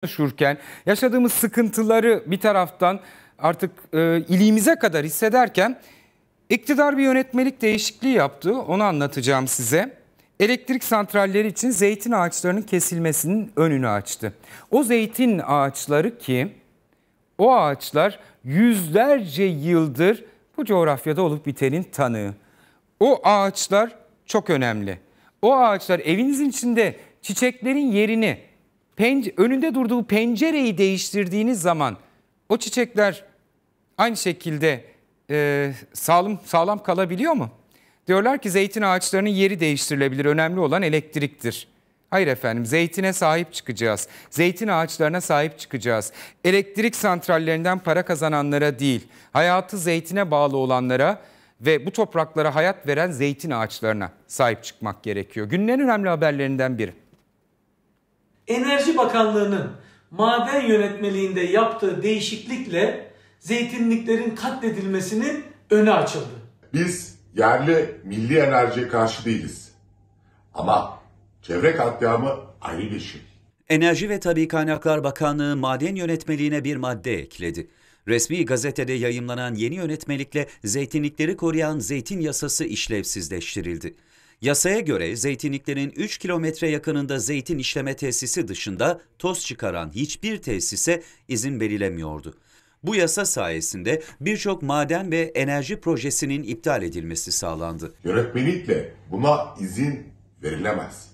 konuşurken yaşadığımız sıkıntıları bir taraftan artık e, iliğimize kadar hissederken iktidar bir yönetmelik değişikliği yaptı. Onu anlatacağım size. Elektrik santralleri için zeytin ağaçlarının kesilmesinin önünü açtı. O zeytin ağaçları ki o ağaçlar yüzlerce yıldır bu coğrafyada olup bitenin tanığı. O ağaçlar çok önemli. O ağaçlar evinizin içinde çiçeklerin yerini Pen, önünde durduğu pencereyi değiştirdiğiniz zaman o çiçekler aynı şekilde e, sağlam, sağlam kalabiliyor mu? Diyorlar ki zeytin ağaçlarının yeri değiştirilebilir. Önemli olan elektriktir. Hayır efendim zeytine sahip çıkacağız. Zeytin ağaçlarına sahip çıkacağız. Elektrik santrallerinden para kazananlara değil, hayatı zeytine bağlı olanlara ve bu topraklara hayat veren zeytin ağaçlarına sahip çıkmak gerekiyor. Günün en önemli haberlerinden biri. Enerji Bakanlığı'nın maden yönetmeliğinde yaptığı değişiklikle zeytinliklerin katledilmesinin önü açıldı. Biz yerli milli enerjiye karşı değiliz. Ama çevre katliamı ayrı bir şey. Enerji ve Tabi Kaynaklar Bakanlığı maden yönetmeliğine bir madde ekledi. Resmi gazetede yayımlanan yeni yönetmelikle zeytinlikleri koruyan zeytin yasası işlevsizleştirildi. Yasaya göre zeytinliklerin 3 kilometre yakınında zeytin işleme tesisi dışında toz çıkaran hiçbir tesise izin verilemiyordu. Bu yasa sayesinde birçok maden ve enerji projesinin iptal edilmesi sağlandı. Yönetmelikle buna izin verilemez.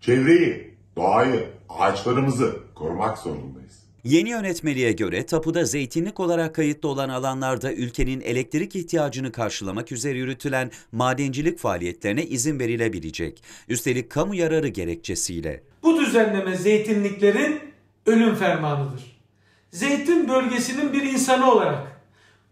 Çevreyi, doğayı, ağaçlarımızı korumak zorundayız. Yeni yönetmeliğe göre tapuda zeytinlik olarak kayıtlı olan alanlarda ülkenin elektrik ihtiyacını karşılamak üzere yürütülen madencilik faaliyetlerine izin verilebilecek. Üstelik kamu yararı gerekçesiyle. Bu düzenleme zeytinliklerin ölüm fermanıdır. Zeytin bölgesinin bir insanı olarak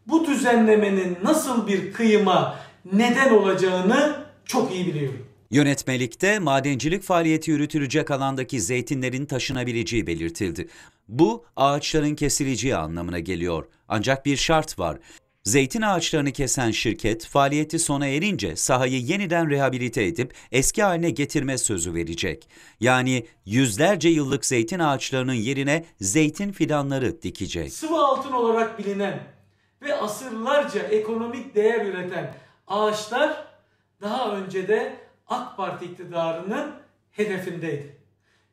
bu düzenlemenin nasıl bir kıyıma neden olacağını çok iyi biliyorum. Yönetmelikte madencilik faaliyeti yürütülecek alandaki zeytinlerin taşınabileceği belirtildi. Bu ağaçların kesileceği anlamına geliyor. Ancak bir şart var. Zeytin ağaçlarını kesen şirket faaliyeti sona erince sahayı yeniden rehabilite edip eski haline getirme sözü verecek. Yani yüzlerce yıllık zeytin ağaçlarının yerine zeytin fidanları dikecek. Sıvı altın olarak bilinen ve asırlarca ekonomik değer üreten ağaçlar daha önce de AK Parti iktidarının hedefindeydi.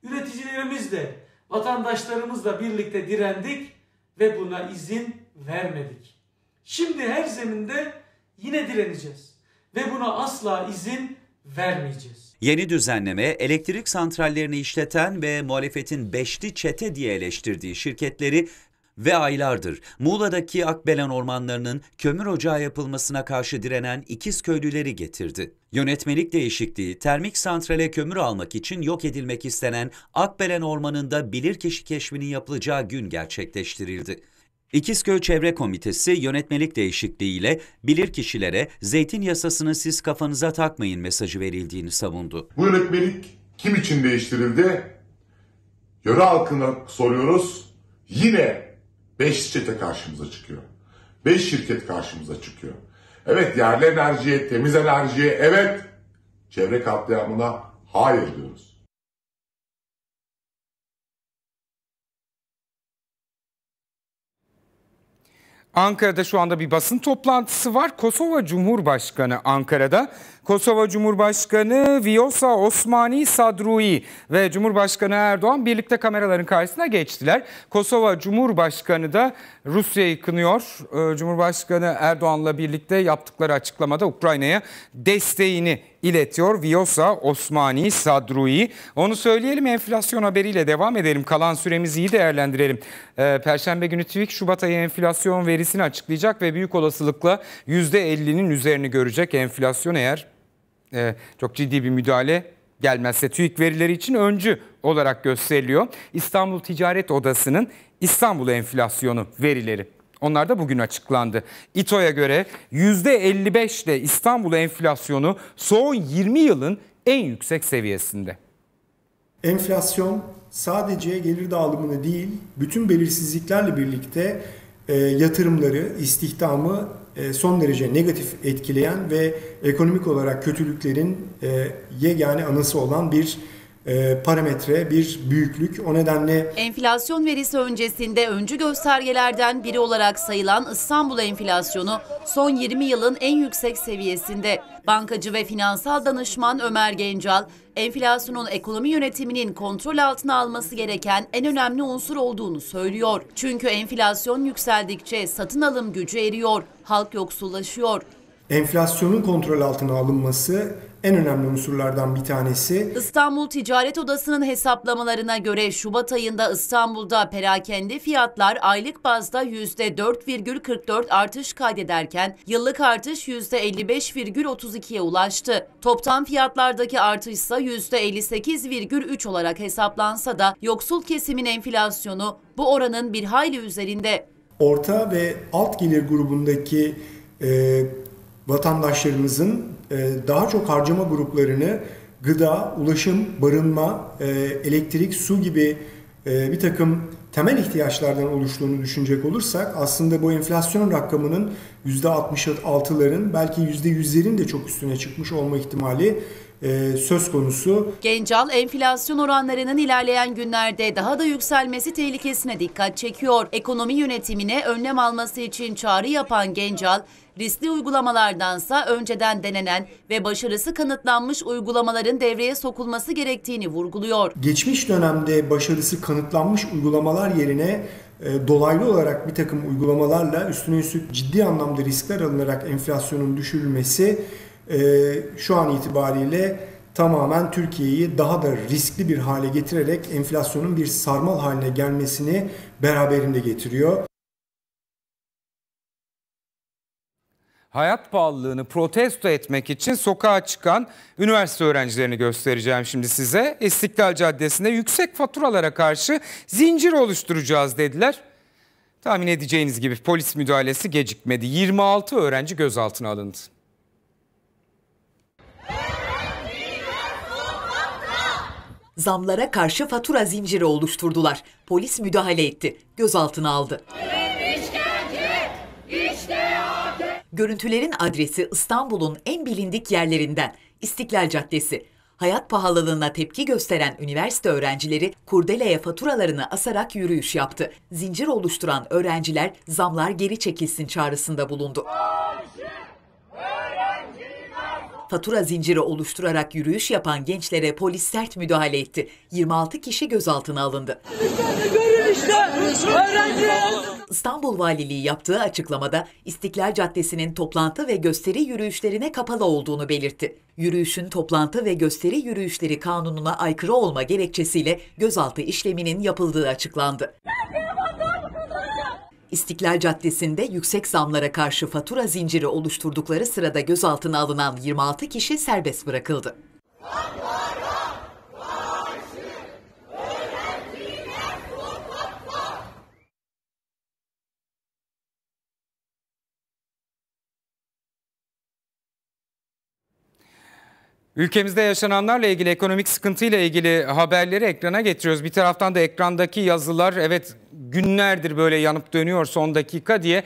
Üreticilerimiz de vatandaşlarımızla birlikte direndik ve buna izin vermedik. Şimdi her zeminde yine direneceğiz ve buna asla izin vermeyeceğiz. Yeni düzenleme elektrik santrallerini işleten ve muhalefetin beşli çete diye eleştirdiği şirketleri ve aylardır Muğla'daki Akbelen ormanlarının kömür ocağı yapılmasına karşı direnen ikiz köylüleri getirdi. Yönetmelik değişikliği termik santrale kömür almak için yok edilmek istenen Akbelen Ormanı'nda bilirkişi keşfinin yapılacağı gün gerçekleştirildi. İkizköy Çevre Komitesi yönetmelik değişikliğiyle bilirkişilere zeytin yasasını siz kafanıza takmayın mesajı verildiğini savundu. Bu yönetmelik kim için değiştirildi? Yöre halkına soruyoruz. Yine 5 çete karşımıza çıkıyor. 5 şirket karşımıza çıkıyor. Evet yerli enerjiye, temiz enerjiye evet. Çevre katliamına hayır diyoruz. Ankara'da şu anda bir basın toplantısı var. Kosova Cumhurbaşkanı Ankara'da Kosova Cumhurbaşkanı Vjosa Osmani Sadrui ve Cumhurbaşkanı Erdoğan birlikte kameraların karşısına geçtiler. Kosova Cumhurbaşkanı da Rusya'yı kınıyor. Ee, Cumhurbaşkanı Erdoğan'la birlikte yaptıkları açıklamada Ukrayna'ya desteğini iletiyor Viosa Osmani Sadrui. Onu söyleyelim enflasyon haberiyle devam edelim. Kalan süremizi iyi değerlendirelim. Ee, Perşembe günü TÜİK Şubat ayı enflasyon verisini açıklayacak ve büyük olasılıkla %50'nin üzerini görecek enflasyon eğer e, çok ciddi bir müdahale gelmezse TÜİK verileri için öncü olarak gösteriliyor. İstanbul Ticaret Odası'nın İstanbul enflasyonu verileri. Onlar da bugün açıklandı. İTO'ya göre %55 ile İstanbul enflasyonu son 20 yılın en yüksek seviyesinde. Enflasyon sadece gelir dağılımını değil, bütün belirsizliklerle birlikte e, yatırımları, istihdamı e, son derece negatif etkileyen ve ekonomik olarak kötülüklerin e, yegane anası olan bir e, parametre, bir büyüklük. O nedenle enflasyon verisi öncesinde öncü göstergelerden biri olarak sayılan İstanbul enflasyonu son 20 yılın en yüksek seviyesinde. Bankacı ve finansal danışman Ömer Gencal, enflasyonun ekonomi yönetiminin kontrol altına alması gereken en önemli unsur olduğunu söylüyor. Çünkü enflasyon yükseldikçe satın alım gücü eriyor, halk yoksullaşıyor enflasyonun kontrol altına alınması en önemli unsurlardan bir tanesi. İstanbul Ticaret Odası'nın hesaplamalarına göre Şubat ayında İstanbul'da perakende fiyatlar aylık bazda %4,44 artış kaydederken yıllık artış %55,32'ye ulaştı. Toptan fiyatlardaki artış ise %58,3 olarak hesaplansa da yoksul kesimin enflasyonu bu oranın bir hayli üzerinde. Orta ve alt gelir grubundaki e, vatandaşlarımızın e, daha çok harcama gruplarını gıda, ulaşım, barınma, e, elektrik, su gibi e, bir takım temel ihtiyaçlardan oluştuğunu düşünecek olursak aslında bu enflasyon rakamının %66'ların belki %100'lerin de çok üstüne çıkmış olma ihtimali e, söz konusu. Gencal enflasyon oranlarının ilerleyen günlerde daha da yükselmesi tehlikesine dikkat çekiyor. Ekonomi yönetimine önlem alması için çağrı yapan Gencal, riskli uygulamalardansa önceden denenen ve başarısı kanıtlanmış uygulamaların devreye sokulması gerektiğini vurguluyor. Geçmiş dönemde başarısı kanıtlanmış uygulamalar yerine e, dolaylı olarak bir takım uygulamalarla üstüne üstlük ciddi anlamda riskler alınarak enflasyonun düşürülmesi ee, şu an itibariyle tamamen Türkiye'yi daha da riskli bir hale getirerek enflasyonun bir sarmal haline gelmesini beraberinde getiriyor. hayat pahalılığını protesto etmek için sokağa çıkan üniversite öğrencilerini göstereceğim şimdi size. İstiklal Caddesi'nde yüksek faturalara karşı zincir oluşturacağız dediler. Tahmin edeceğiniz gibi polis müdahalesi gecikmedi. 26 öğrenci gözaltına alındı. Zamlara karşı fatura zinciri oluşturdular. Polis müdahale etti. Gözaltına aldı. Görüntülerin adresi İstanbul'un en bilindik yerlerinden İstiklal Caddesi. Hayat pahalılığına tepki gösteren üniversite öğrencileri kurdeleye faturalarını asarak yürüyüş yaptı. Zincir oluşturan öğrenciler zamlar geri çekilsin çağrısında bulundu. Barış! Fatura zinciri oluşturarak yürüyüş yapan gençlere polis sert müdahale etti. 26 kişi gözaltına alındı. İstanbul Valiliği yaptığı açıklamada İstiklal Caddesi'nin toplantı ve gösteri yürüyüşlerine kapalı olduğunu belirtti. Yürüyüşün toplantı ve gösteri yürüyüşleri kanununa aykırı olma gerekçesiyle gözaltı işleminin yapıldığı açıklandı. İstiklal Caddesi'nde yüksek zamlara karşı fatura zinciri oluşturdukları sırada gözaltına alınan 26 kişi serbest bırakıldı. Allah! Ülkemizde yaşananlarla ilgili ekonomik sıkıntıyla ilgili haberleri ekrana getiriyoruz. Bir taraftan da ekrandaki yazılar evet günlerdir böyle yanıp dönüyor son dakika diye.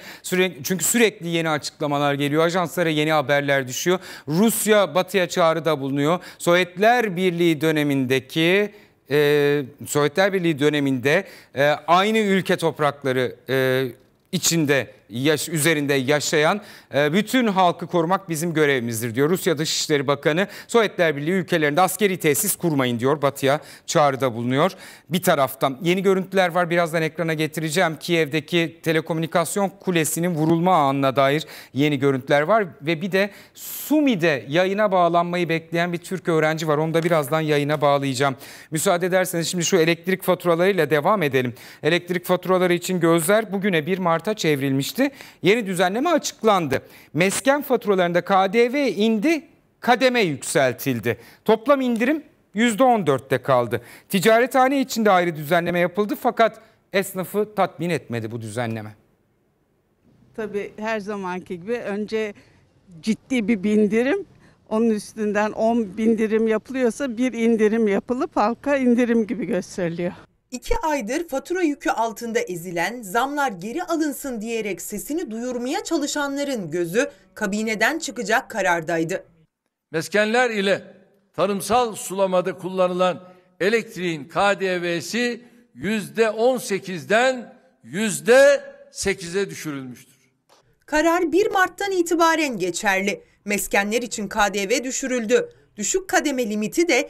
çünkü sürekli yeni açıklamalar geliyor. Ajanslara yeni haberler düşüyor. Rusya batıya çağrıda bulunuyor. Sovyetler Birliği dönemindeki e, Sovyetler Birliği döneminde e, aynı ülke toprakları e, içinde yaş üzerinde yaşayan e, bütün halkı korumak bizim görevimizdir diyor. Rusya Dışişleri Bakanı Sovyetler Birliği ülkelerinde askeri tesis kurmayın diyor. Batı'ya çağrıda bulunuyor. Bir taraftan yeni görüntüler var birazdan ekrana getireceğim. Kiev'deki telekomünikasyon kulesinin vurulma anına dair yeni görüntüler var ve bir de Sumi'de yayına bağlanmayı bekleyen bir Türk öğrenci var. Onu da birazdan yayına bağlayacağım. Müsaade ederseniz şimdi şu elektrik faturalarıyla devam edelim. Elektrik faturaları için gözler bugüne 1 Mart'a çevrilmişti geçti. Yeni düzenleme açıklandı. Mesken faturalarında KDV indi, kademe yükseltildi. Toplam indirim %14'te kaldı. Ticarethane için de ayrı düzenleme yapıldı fakat esnafı tatmin etmedi bu düzenleme. Tabii her zamanki gibi önce ciddi bir bindirim onun üstünden 10 bindirim yapılıyorsa bir indirim yapılıp halka indirim gibi gösteriliyor. İki aydır fatura yükü altında ezilen, zamlar geri alınsın diyerek sesini duyurmaya çalışanların gözü kabineden çıkacak karardaydı. Meskenler ile tarımsal sulamada kullanılan elektriğin KDV'si yüzde on sekizden yüzde sekize düşürülmüştür. Karar 1 Mart'tan itibaren geçerli. Meskenler için KDV düşürüldü. Düşük kademe limiti de